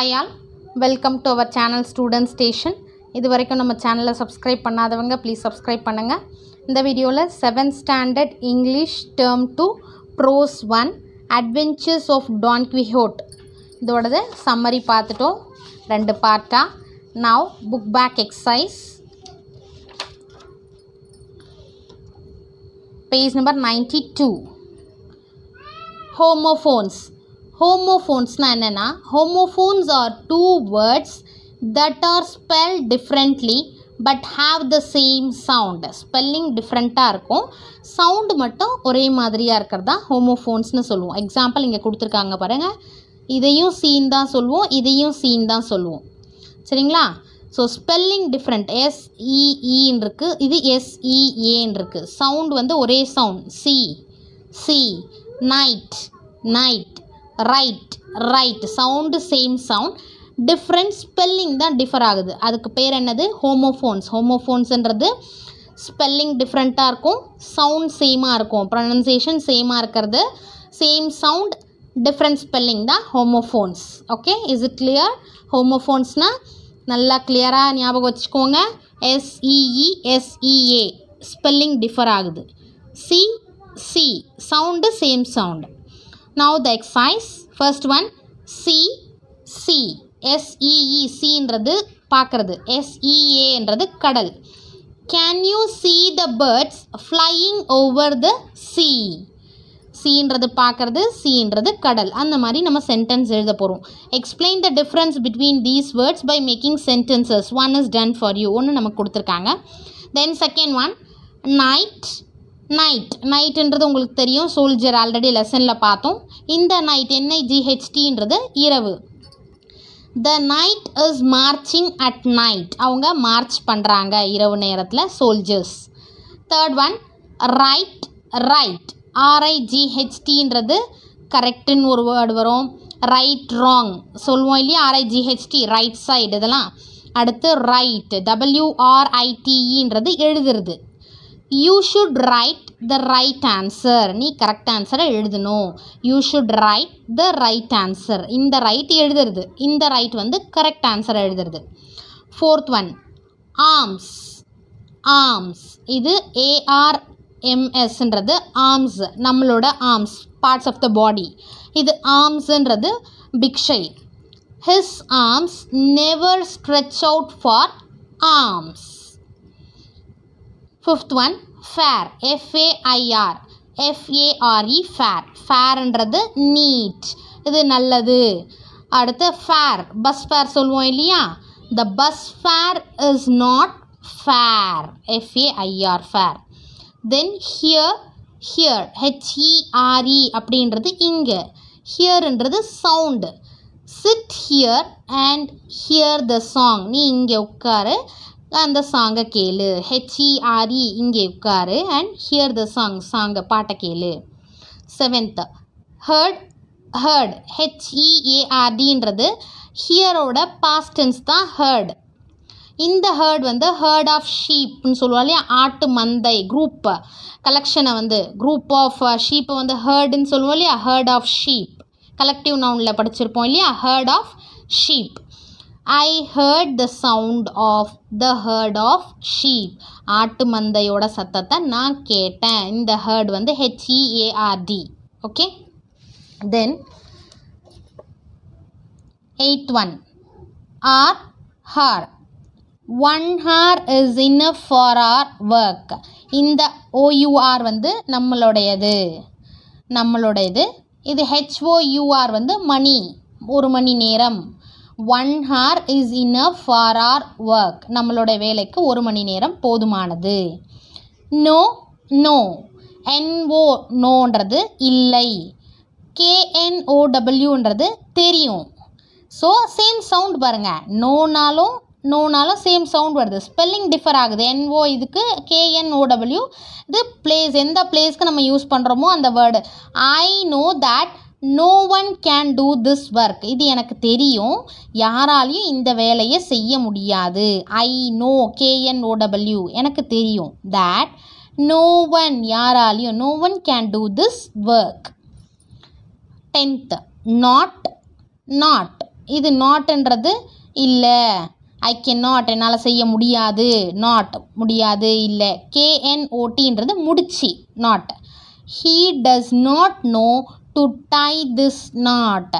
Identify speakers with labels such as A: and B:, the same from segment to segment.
A: Hi all welcome to our channel student station இது வரைக்கும் நம்ம சேனலை சப்ஸ்கிரைப் பண்ணாதவங்க ப்ளீஸ் சப்ஸ்கிரைப் பண்ணுங்கள் இந்த வீடியோவில் seventh standard English term two prose one adventures of Don Quixote summary பார்த்துட்டோம் ரெண்டு பார்ட்டாக now book back exercise page number ninety two homophones ஹோமோஃபோன்ஸ்னால் என்னென்னா homophones are two words that are spell differently but have the same sound spelling டிஃப்ரெண்ட்டாக இருக்கும் sound மட்டும் ஒரே மாதிரியாக இருக்கிறது தான் ஹோமோஃபோன்ஸ்னு சொல்லுவோம் எக்ஸாம்பிள் இங்கே கொடுத்துருக்காங்க பாருங்கள் இதையும் சீன் தான் சொல்லுவோம் இதையும் சீன் தான் சொல்லுவோம் சரிங்களா ஸோ ஸ்பெல்லிங் டிஃப்ரெண்ட் எஸ்இஇன்னு இருக்குது இது எஸ்இஏன்னு e இருக்குது சவுண்ட் வந்து ஒரே sound see sea night knight right write sound same sound different spelling தான் டிஃபர் ஆகுது அதுக்கு பேர் என்னது ஹோமோஃபோன்ஸ் ஹோமோஃபோன்ஸுன்றது ஸ்பெல்லிங் டிஃப்ரெண்ட்டாக இருக்கும் சவுண்ட் சேமாக இருக்கும் ப்ரொனன்சியேஷன் சேமாக இருக்கிறது சேம் சவுண்ட் டிஃப்ரெண்ட் ஸ்பெல்லிங் தான் homophones okay is it clear ஹோமோஃபோன்ஸ்னால் நல்லா கிளியராக ஞாபகம் வச்சுக்கோங்க எஸ்இஇ எஸ்இஏ ஸ்பெல்லிங் டிஃபர் ஆகுது see sea sound same sound Now the exercise. First one, C, see e, e, e, S-E-E, c பார்க்கறது s கடல். Can you see the birds flying over the sea சீன்றது பார்க்கறது சீன்றது கடல் அந்த மாதிரி நம்ம சென்டென்ஸ் எழுத போகிறோம் explain the difference between these words by making sentences one is done for you ஒன்று நமக்கு கொடுத்துருக்காங்க then second one night knight நைட்டுன்றது உங்களுக்கு தெரியும் சோல்ஜர் ஆல்ரெடி லெசனில் பார்த்தோம் இந்த நைட் ஜிஹெச்டின்றது இரவு the knight is marching at night அவங்க மார்ச் பண்ணுறாங்க இரவு நேரத்தில் soldiers third one right write ஆர்ஐஜிஹெச்டின்றது கரெக்டுன்னு ஒரு வேர்டு வரும் ரைட் ராங் சொல்லுவோம் இல்லையா ஆர்ஐஜிஹெச்டி ரைட் சைடு இதெல்லாம் அடுத்து ரைட் டபிள்யூஆர்ஐடிஇன்றது e எழுதுறது you should write the right answer நீ கரெக்ட் ஆன்சரை எழுதணும் you should write the right answer இந்த ரைட் எழுதுறது இந்த ரைட் வந்து கரெக்ட் ஆன்சரை எழுதுறது ஃபோர்த் ஒன் ஆர்ம்ஸ் ஆர்ம்ஸ் இது ஏஆர்எம்எஸ்ன்றது ஆர்ம்ஸ் நம்மளோட arms parts of the body இது ஆர்ம்ஸுன்றது பிக்ஷை his arms never stretch out for alms fifth one fair F A I R F A R E fair ஃபேர்ன்றது நீட் இது நல்லது அடுத்து ஃபேர் பஸ் ஃபேர் சொல்லுவோம் இல்லையா the bus fare is not fair F A I R fair then here hear H E R E அப்படின்றது இங்கே ஹியர்ன்றது sound sit here and hear the song நீ இங்கே உட்காரு அந்த சாங்கை கேளு ஹெச்இஆர்இ e e இங்கே உட்காரு அண்ட் ஹியர் த சாங் சாங்கை பாட்டை கேளு செவன்த் ஹர்ட் ஹர்ட் ஹெச்இஏஆர்டின்றது ஹியரோட பாஸ்டன்ஸ் தான் ஹர்ட் இந்த ஹேர்ட் வந்து ஹேர்ட் ஆஃப் ஷீப்னு சொல்லுவோம் இல்லையா ஆட்டு மந்தை குரூப் கலெக்ஷனை வந்து குரூப் ஆஃப் ஷீப்பை வந்து ஹேர்டுன்னு சொல்லுவோம் இல்லையா ஹேர்ட் ஆஃப் ஷீப் கலெக்டிவ் நவுனில் படிச்சிருப்போம் இல்லையா herd of sheep I heard the sound of the herd of sheep ஆட்டு மந்தையோட சத்தத்தை நான் கேட்டேன் இந்த ஹேர்ட் வந்து H E A R D okay then eight one our hour one hour is enough for our work இந்த ஓயூஆர் வந்து நம்மளுடையது நம்மளுடையது இது ஹெச்ஓயூஆர் வந்து மணி ஒரு மணி நேரம் one hour is a for our work நம்மளோட வேலைக்கு ஒரு மணி நேரம் போதுமானது நோ நோ என்ஓ நோன்றது இல்லை கேஎன்ஓடபிள்யூன்றது தெரியும் ஸோ சேம் சவுண்ட் பாருங்கள் நோனாலும் நோனாலும் சேம் சவுண்ட் வருது ஸ்பெல்லிங் டிஃபர் ஆகுது என்ஓ இதுக்கு கேஎன்ஓடபிள்யூ இது பிளேஸ் எந்த பிளேஸ்க்கு நம்ம யூஸ் பண்ணுறோமோ அந்த word I know that no one can do this work இது எனக்கு தெரியும் யாராலையும் இந்த வேலையை செய்ய முடியாது ஐ நோ கேஎன்ஓடபிள்யூ எனக்கு தெரியும் தட் நோ ஒன் யாராலையும் no one can do this work tenth not knot இது நாட்ன்றது இல்லை ஐ கேன் நாட் என்னால் செய்ய முடியாது நாட் முடியாது இல்லை கேஎன்ஓடின்றது முடிச்சு knot he does not know to tie this knot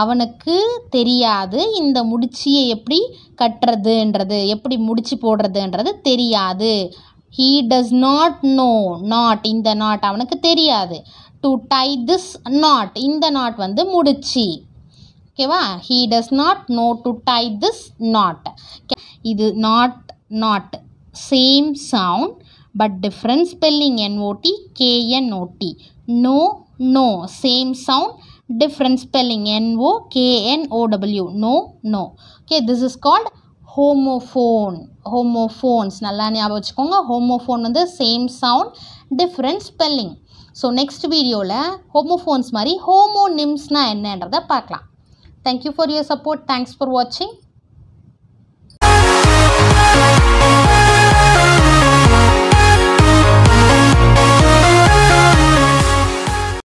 A: அவனுக்கு தெரியாது இந்த முடிச்சியை எப்படி கட்டுறதுன்றது எப்படி முடிச்சு போடுறதுன்றது தெரியாது he does not know knot இந்த நாட் அவனுக்கு தெரியாது டு டை திஸ் நாட் இந்த நாட் வந்து முடிச்சு ஓகேவா he does not know to tie this knot இது not knot same sound but different spelling N O T K N O T no know same sound different spelling n o k நோ o w no no okay this is called homophone homophones நல்லா ஞாபகம் வச்சுக்கோங்க homophone வந்து same sound different spelling so next வீடியோவில் homophones மாதிரி ஹோமோ நிம்ஸ்னால் என்னன்றதை பார்க்கலாம் thank you for your support thanks for வாட்சிங்